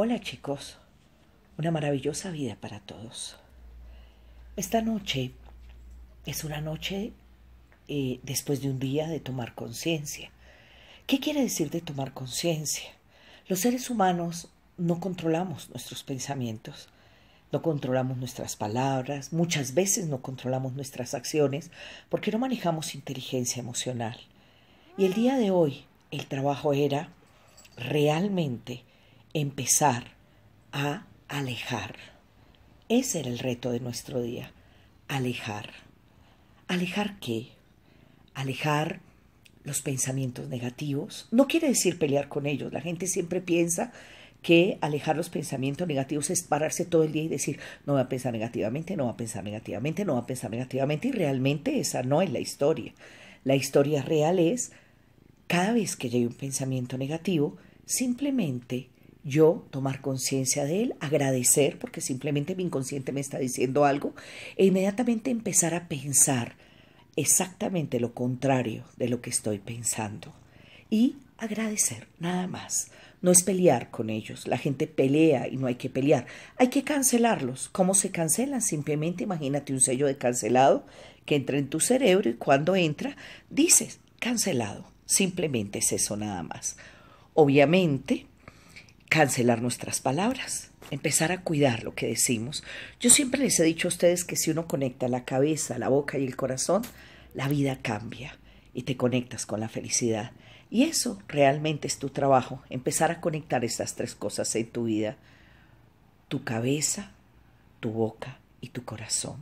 Hola chicos, una maravillosa vida para todos. Esta noche es una noche eh, después de un día de tomar conciencia. ¿Qué quiere decir de tomar conciencia? Los seres humanos no controlamos nuestros pensamientos, no controlamos nuestras palabras, muchas veces no controlamos nuestras acciones porque no manejamos inteligencia emocional. Y el día de hoy el trabajo era realmente empezar a alejar. Ese era el reto de nuestro día, alejar. ¿Alejar qué? Alejar los pensamientos negativos. No quiere decir pelear con ellos. La gente siempre piensa que alejar los pensamientos negativos es pararse todo el día y decir, no va a pensar negativamente, no va a pensar negativamente, no va a pensar negativamente. Y realmente esa no es la historia. La historia real es, cada vez que llegue un pensamiento negativo, simplemente yo tomar conciencia de él, agradecer, porque simplemente mi inconsciente me está diciendo algo, e inmediatamente empezar a pensar exactamente lo contrario de lo que estoy pensando. Y agradecer, nada más. No es pelear con ellos. La gente pelea y no hay que pelear. Hay que cancelarlos. ¿Cómo se cancelan? Simplemente imagínate un sello de cancelado que entra en tu cerebro y cuando entra dices cancelado. Simplemente es eso nada más. Obviamente cancelar nuestras palabras, empezar a cuidar lo que decimos. Yo siempre les he dicho a ustedes que si uno conecta la cabeza, la boca y el corazón, la vida cambia y te conectas con la felicidad. Y eso realmente es tu trabajo, empezar a conectar estas tres cosas en tu vida. Tu cabeza, tu boca y tu corazón.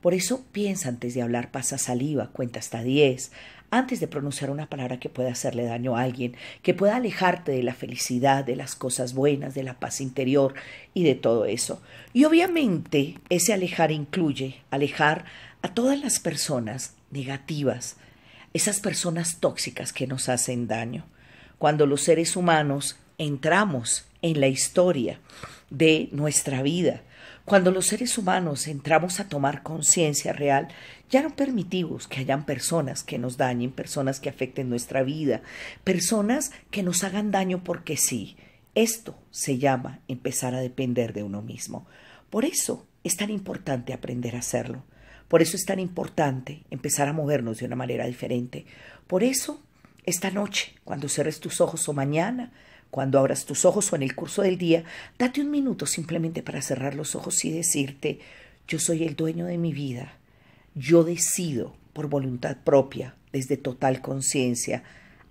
Por eso piensa antes de hablar, pasa saliva, cuenta hasta diez, antes de pronunciar una palabra que pueda hacerle daño a alguien, que pueda alejarte de la felicidad, de las cosas buenas, de la paz interior y de todo eso. Y obviamente ese alejar incluye alejar a todas las personas negativas, esas personas tóxicas que nos hacen daño. Cuando los seres humanos entramos en la historia de nuestra vida. Cuando los seres humanos entramos a tomar conciencia real, ya no permitimos que hayan personas que nos dañen, personas que afecten nuestra vida, personas que nos hagan daño porque sí. Esto se llama empezar a depender de uno mismo. Por eso es tan importante aprender a hacerlo. Por eso es tan importante empezar a movernos de una manera diferente. Por eso, esta noche, cuando cerres tus ojos o mañana, cuando abras tus ojos o en el curso del día, date un minuto simplemente para cerrar los ojos y decirte, yo soy el dueño de mi vida, yo decido por voluntad propia, desde total conciencia,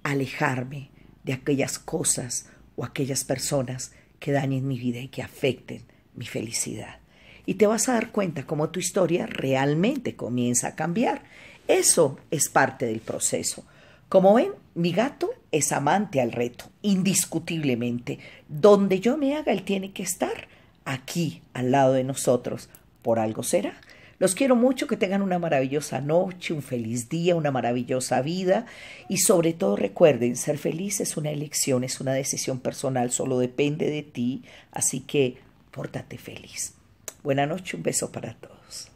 alejarme de aquellas cosas o aquellas personas que dañen mi vida y que afecten mi felicidad. Y te vas a dar cuenta cómo tu historia realmente comienza a cambiar. Eso es parte del proceso. Como ven, mi gato es amante al reto, indiscutiblemente. Donde yo me haga, él tiene que estar aquí, al lado de nosotros. Por algo será. Los quiero mucho, que tengan una maravillosa noche, un feliz día, una maravillosa vida y sobre todo recuerden, ser feliz es una elección, es una decisión personal, solo depende de ti, así que pórtate feliz. Buenas noches, un beso para todos.